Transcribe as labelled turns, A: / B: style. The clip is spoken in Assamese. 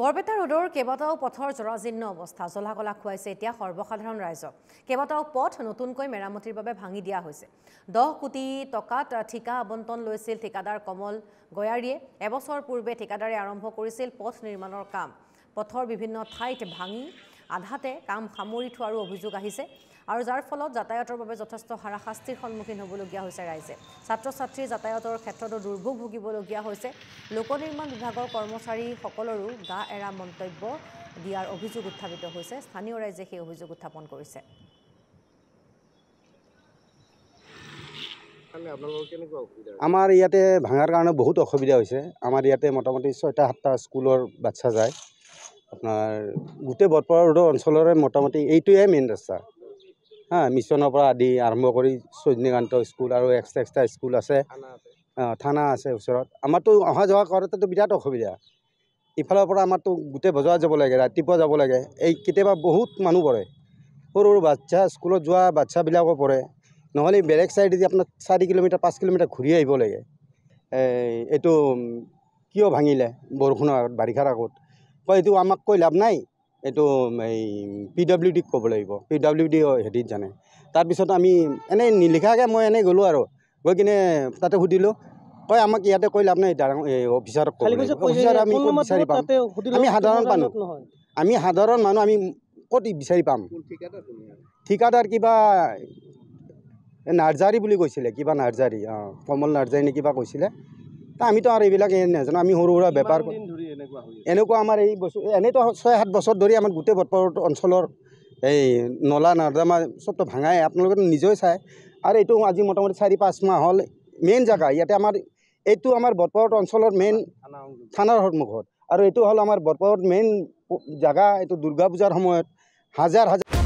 A: বৰপেটা ৰোডৰ কেইবাটাও পথৰ জৰাজীৰ্ণ অৱস্থা জলাকলা খুৱাইছে এতিয়া সৰ্বসাধাৰণ ৰাইজক কেইবাটাও পথ নতুনকৈ মেৰামতিৰ বাবে ভাঙি দিয়া হৈছে দহ কোটি টকাত ঠিকা আৱণ্টন লৈছিল ঠিকাদাৰ কমল গয়াৰীয়ে এবছৰ পূৰ্বে ঠিকাদাৰে আৰম্ভ কৰিছিল পথ নিৰ্মাণৰ কাম পথৰ বিভিন্ন ঠাইত ভাঙি আধাতে কাম সামৰি থোৱাৰো অভিযোগ আহিছে আৰু যাৰ ফলত যাতায়াতৰ বাবে যথেষ্ট হাৰাশাস্তিৰ সন্মুখীন হ'বলগীয়া হৈছে ৰাইজে ছাত্ৰ ছাত্ৰীৰ যাতায়াতৰ ক্ষেত্ৰতো দুৰ্ভোগ ভুগিবলগীয়া হৈছে লোক নিৰ্মাণ বিভাগৰ কৰ্মচাৰীসকলৰো গা এৰা মন্তব্য দিয়াৰ অভিযোগ উত্থাপিত হৈছে স্থানীয় ৰাইজে সেই অভিযোগ উত্থাপন কৰিছে
B: আমাৰ ইয়াতে ভাঙাৰ কাৰণে বহুত অসুবিধা হৈছে আমাৰ ইয়াতে মোটামুটি ছয়টা সাতটা স্কুলৰ বাচ্ছা যায় আপোনাৰ গোটেই বৰপৰা ৰোডৰ অঞ্চলৰে মোটামুটি এইটোৱে মেইন ৰাস্তা হা মিছনৰ পৰা আদি আৰম্ভ কৰি চজনীকান্ত স্কুল আৰু এক্সট্ৰা এক্সট্ৰা স্কুল আছে থানা আছে ওচৰত আমাৰতো অহা যোৱা কৰোঁতেতো বিৰাট অসুবিধা ইফালৰ পৰা আমাৰতো গোটেই বজাৰ যাব লাগে ৰাতিপুৱা যাব লাগে এই কেতিয়াবা বহুত মানুহ পৰে সৰু সৰু বাচ্ছা স্কুলত যোৱা বাচ্ছাবিলাকো পৰে নহ'লে বেলেগ চাইডেদি আপোনাৰ চাৰি কিলোমিটাৰ পাঁচ কিলোমিটাৰ ঘূৰি আহিব লাগে এইটো কিয় ভাঙিলে বৰষুণৰ আগত বাৰিষাৰ আগত কয় এইটো আমাক কৈ লাভ নাই এইটো এই পি ডব্লিউ ডিক ক'ব লাগিব পি ডব্লিউ ডি হেৰিত জানে তাৰপিছত আমি এনেই নিলিখাকৈ মই এনেই গ'লোঁ আৰু গৈ কিনে তাতে সুধিলোঁ কয় আমাক ইয়াতে কৈ লাভ নাই অফিচাৰক আমি বিচাৰি পাম আমি সাধাৰণ মানুহ আমি সাধাৰণ মানুহ আমি ক'ত বিচাৰি পাম ঠিকাদাৰ কিবা নাৰ্জাৰী বুলি কৈছিলে কিবা নাৰ্জাৰী অঁ কমল নাৰ্জাৰী নে কিবা কৈছিলে আমিতো আৰু এইবিলাক নাজানো আমি সৰু সুৰা বেপাৰ কৰোঁ এনেকুৱা আমাৰ এই বছৰ এনেইতো ছয় সাত বছৰ ধৰি আমাৰ গোটেই বৰপৰ অঞ্চলৰ এই নলা নৰ্দমা চবটো ভাঙাই আপোনালোকে নিজেও চাই আৰু এইটো আজি মোটামুটি চাৰি পাঁচ মাহ হ'ল মেইন জেগা ইয়াতে আমাৰ এইটো আমাৰ বৰপৰত অঞ্চলৰ মেইন থানাৰ সন্মুখত আৰু এইটো হ'ল আমাৰ বৰপৰত মেইন জেগা এইটো দুৰ্গা পূজাৰ সময়ত হাজাৰ হাজাৰ